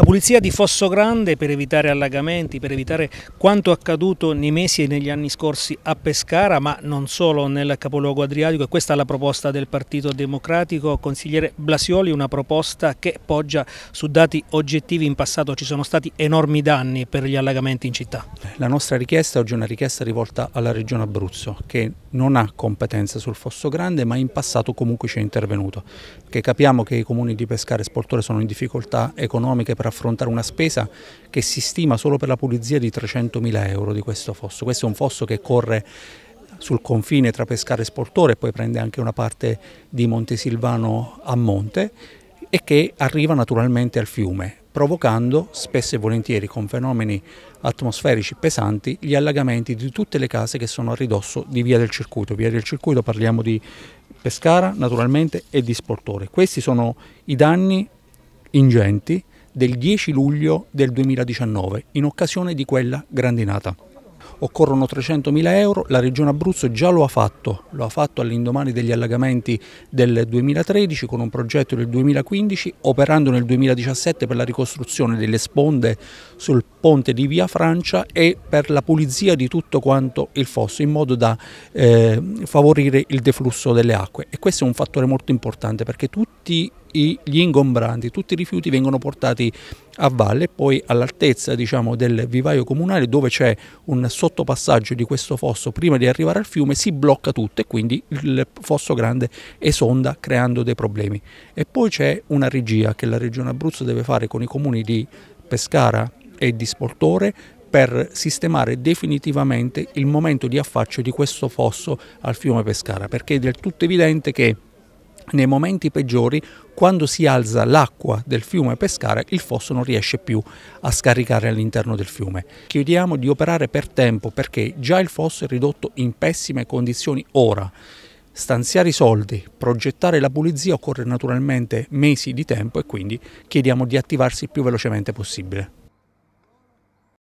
La pulizia di Fosso Grande per evitare allagamenti, per evitare quanto accaduto nei mesi e negli anni scorsi a Pescara, ma non solo nel capoluogo adriatico, e questa è la proposta del Partito Democratico. Consigliere Blasioli, una proposta che poggia su dati oggettivi. In passato ci sono stati enormi danni per gli allagamenti in città. La nostra richiesta oggi è una richiesta rivolta alla Regione Abruzzo, che non ha competenza sul Fosso Grande, ma in passato comunque ci è intervenuto. Perché capiamo che i comuni di Pescara e Sportore sono in difficoltà economiche per affrontare una spesa che si stima solo per la pulizia di 300.000 euro di questo fosso. Questo è un fosso che corre sul confine tra Pescara e Sportore poi prende anche una parte di Montesilvano a monte e che arriva naturalmente al fiume, provocando spesso e volentieri con fenomeni atmosferici pesanti gli allagamenti di tutte le case che sono a ridosso di via del circuito. Via del circuito parliamo di Pescara naturalmente e di Sportore. Questi sono i danni ingenti del 10 luglio del 2019 in occasione di quella grandinata. Occorrono 300.000 euro, la Regione Abruzzo già lo ha fatto, lo ha fatto all'indomani degli allagamenti del 2013 con un progetto del 2015, operando nel 2017 per la ricostruzione delle sponde sul ponte di Via Francia e per la pulizia di tutto quanto il fosso in modo da eh, favorire il deflusso delle acque e questo è un fattore molto importante perché tutti gli ingombranti, tutti i rifiuti vengono portati a valle e poi all'altezza diciamo, del vivaio comunale dove c'è un sottopassaggio di questo fosso prima di arrivare al fiume si blocca tutto e quindi il fosso grande esonda creando dei problemi. E poi c'è una regia che la Regione Abruzzo deve fare con i comuni di Pescara e di Spoltore per sistemare definitivamente il momento di affaccio di questo fosso al fiume Pescara perché è del tutto evidente che nei momenti peggiori, quando si alza l'acqua del fiume Pescara, il fosso non riesce più a scaricare all'interno del fiume. Chiediamo di operare per tempo perché già il fosso è ridotto in pessime condizioni ora. Stanziare i soldi, progettare la pulizia occorre naturalmente mesi di tempo e quindi chiediamo di attivarsi il più velocemente possibile.